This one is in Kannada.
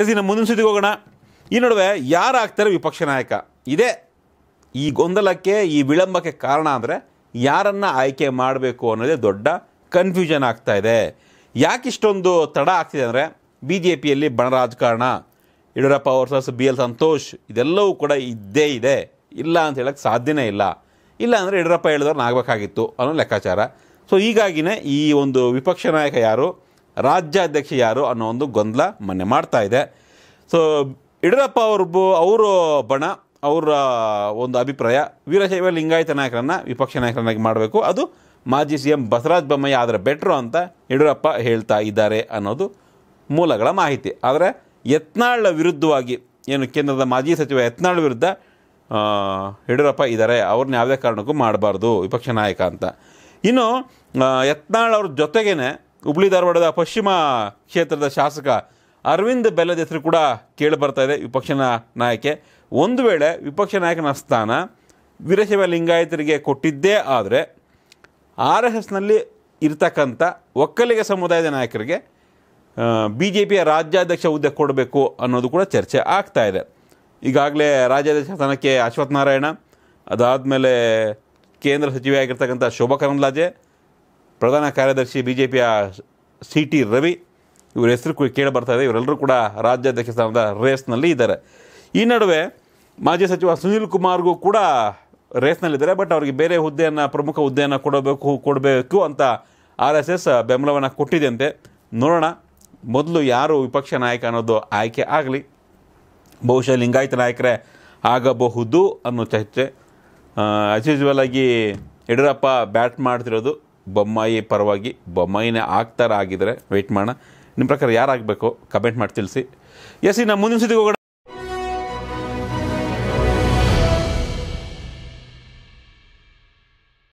ಎಸ್ ಇನ್ನು ಮುಂದಿನ ಸುದ್ದಿಗೆ ಹೋಗೋಣ ಈ ನಡುವೆ ಯಾರಾಗ್ತಾರೆ ವಿಪಕ್ಷ ನಾಯಕ ಇದೇ ಈ ಗೊಂದಲಕ್ಕೆ ಈ ವಿಳಂಬಕ್ಕೆ ಕಾರಣ ಅಂದರೆ ಯಾರನ್ನು ಆಯ್ಕೆ ಮಾಡಬೇಕು ಅನ್ನೋದೇ ದೊಡ್ಡ ಕನ್ಫ್ಯೂಷನ್ ಆಗ್ತಾ ಇದೆ ಯಾಕಿಷ್ಟೊಂದು ತಡ ಆಗ್ತಿದೆ ಅಂದರೆ ಬಿ ಜೆ ಪಿಯಲ್ಲಿ ಬಣರಾಜಕಾರಣ Yediyurappa versus B L Santhosh ಇದೆಲ್ಲವೂ ಕೂಡ ಇದ್ದೇ ಇದೆ ಇಲ್ಲ ಅಂತ ಹೇಳೋಕ್ಕೆ ಸಾಧ್ಯನೇ ಇಲ್ಲ ಇಲ್ಲ ಅಂದರೆ ಯಡಿಯೂರಪ್ಪ ಹೇಳಿದವ್ರನ್ನ ಆಗಬೇಕಾಗಿತ್ತು ಅನ್ನೋ ಲೆಕ್ಕಾಚಾರ ಸೊ ಹೀಗಾಗಿನೇ ಈ ಒಂದು ವಿಪಕ್ಷ ನಾಯಕ ಯಾರು ರಾಜ್ಯಾಧ್ಯಕ್ಷ ಯಾರು ಅನ್ನೋ ಒಂದು ಗೊಂದಲ ಮೊನ್ನೆ ಮಾಡ್ತಾ ಇದೆ ಸೊ ಯಡಿಯೂರಪ್ಪ ಅವ್ರಬ್ಬು ಅವರು ಬಣ ಅವರ ಒಂದು ಅಭಿಪ್ರಾಯ ವೀರಶೈವ ಲಿಂಗಾಯತ ನಾಯಕರನ್ನು ವಿಪಕ್ಷ ನಾಯಕರನ್ನಾಗಿ ಮಾಡಬೇಕು ಅದು ಮಾಜಿ ಸಿ ಎಂ ಬಸವರಾಜ ಬೊಮ್ಮಾಯಿ ಆದರೆ ಬೆಟ್ರು ಅಂತ ಯಡಿಯೂರಪ್ಪ ಹೇಳ್ತಾ ಇದ್ದಾರೆ ಅನ್ನೋದು ಮೂಲಗಳ ಮಾಹಿತಿ ಆದರೆ ಯತ್ನಾಳ್ ವಿರುದ್ಧವಾಗಿ ಏನು ಕೇಂದ್ರದ ಮಾಜಿ ಸಚಿವ ಯತ್ನಾಳ್ ವಿರುದ್ಧ ಯಡಿಯೂರಪ್ಪ ಇದ್ದಾರೆ ಅವ್ರನ್ನ ಯಾವುದೇ ಕಾರಣಕ್ಕೂ ಮಾಡಬಾರ್ದು ವಿಪಕ್ಷ ನಾಯಕ ಅಂತ ಇನ್ನು ಯತ್ನಾಳ್ ಅವ್ರ ಜೊತೆಗೇ ಹುಬ್ಳಿ ಧಾರವಾಡದ ಪಶ್ಚಿಮ ಕ್ಷೇತ್ರದ ಶಾಸಕ ಅರವಿಂದ್ ಬೆಲ್ಲದ ಹೆಸರು ಕೂಡ ಕೇಳಿ ಬರ್ತಾ ಇದೆ ವಿಪಕ್ಷನ ನಾಯಕೆ ಒಂದು ವೇಳೆ ವಿಪಕ್ಷ ನಾಯಕನ ಸ್ಥಾನ ವೀರಶೈವ ಲಿಂಗಾಯತರಿಗೆ ಕೊಟ್ಟಿದ್ದೇ ಆದರೆ ಆರ್ ಎಸ್ ಎಸ್ನಲ್ಲಿ ಇರ್ತಕ್ಕಂಥ ಒಕ್ಕಲಿಗ ಸಮುದಾಯದ ನಾಯಕರಿಗೆ ಬಿ ಜೆ ಪಿಯ ರಾಜ್ಯಾಧ್ಯಕ್ಷ ಹುದ್ದೆ ಕೊಡಬೇಕು ಅನ್ನೋದು ಕೂಡ ಚರ್ಚೆ ಆಗ್ತಾ ಇದೆ ಈಗಾಗಲೇ ರಾಜ್ಯಾಧ್ಯಕ್ಷ ಸ್ಥಾನಕ್ಕೆ ಅಶ್ವತ್ಥನಾರಾಯಣ ನಾರಾಯಣ ಅದಾದಮೇಲೆ ಕೇಂದ್ರ ಸಚಿವೆಯಾಗಿರ್ತಕ್ಕಂಥ ಶೋಭಾ ಕರಂದ್ಲಾಜೆ ಪ್ರಧಾನ ಕಾರ್ಯದರ್ಶಿ ಬಿ ಜೆ ಪಿಯ ಸಿ ಟಿ ರವಿ ಇವರ ಹೆಸರು ಕೇಳಿ ಬರ್ತಾ ಇದೆ ಇವರೆಲ್ಲರೂ ಕೂಡ ರಾಜ್ಯಾಧ್ಯಕ್ಷ ಸ್ಥಾನದ ರೇಸ್ನಲ್ಲಿ ಇದ್ದಾರೆ ಈ ನಡುವೆ ಮಾಜಿ ಸಚಿವ ಸುನೀಲ್ ಕುಮಾರ್ಗೂ ಕೂಡ ರೇಸ್ನಲ್ಲಿದ್ದಾರೆ ಬಟ್ ಅವರಿಗೆ ಬೇರೆ ಹುದ್ದೆಯನ್ನು ಪ್ರಮುಖ ಹುದ್ದೆಯನ್ನು ಕೊಡಬೇಕು ಕೊಡಬೇಕು ಅಂತ ಆರ್ ಎಸ್ ಎಸ್ ಬೆಂಬಲವನ್ನು ಕೊಟ್ಟಿದೆಯಂತೆ ನೋಡೋಣ ಮೊದಲು ಯಾರು ವಿಪಕ್ಷ ನಾಯಕ ಅನ್ನೋದು ಆಯ್ಕೆ ಆಗಲಿ ಬಹುಶಃ ಲಿಂಗಾಯತ ನಾಯಕರೇ ಆಗಬಹುದು ಅನ್ನೋ ಚರ್ಚೆ ಆಸ್ ಆಗಿ ಯಡಿಯೂರಪ್ಪ ಬ್ಯಾಟ್ ಮಾಡ್ತಿರೋದು ಬೊಮ್ಮಾಯಿ ಪರವಾಗಿ ಬೊಮ್ಮಾಯಿನೇ ಆಗ್ತಾರ ಆಗಿದ್ರೆ ವೆಯ್ಟ್ ಮಾಡೋಣ ನಿಮ್ಮ ಪ್ರಕಾರ ಯಾರಾಗಬೇಕು ಕಮೆಂಟ್ ಮಾಡಿ ತಿಳಿಸಿ ಎಸ್ ಇನ್ನು ಮುಂದಿನ ಸತಿ ಹೋಗೋಣ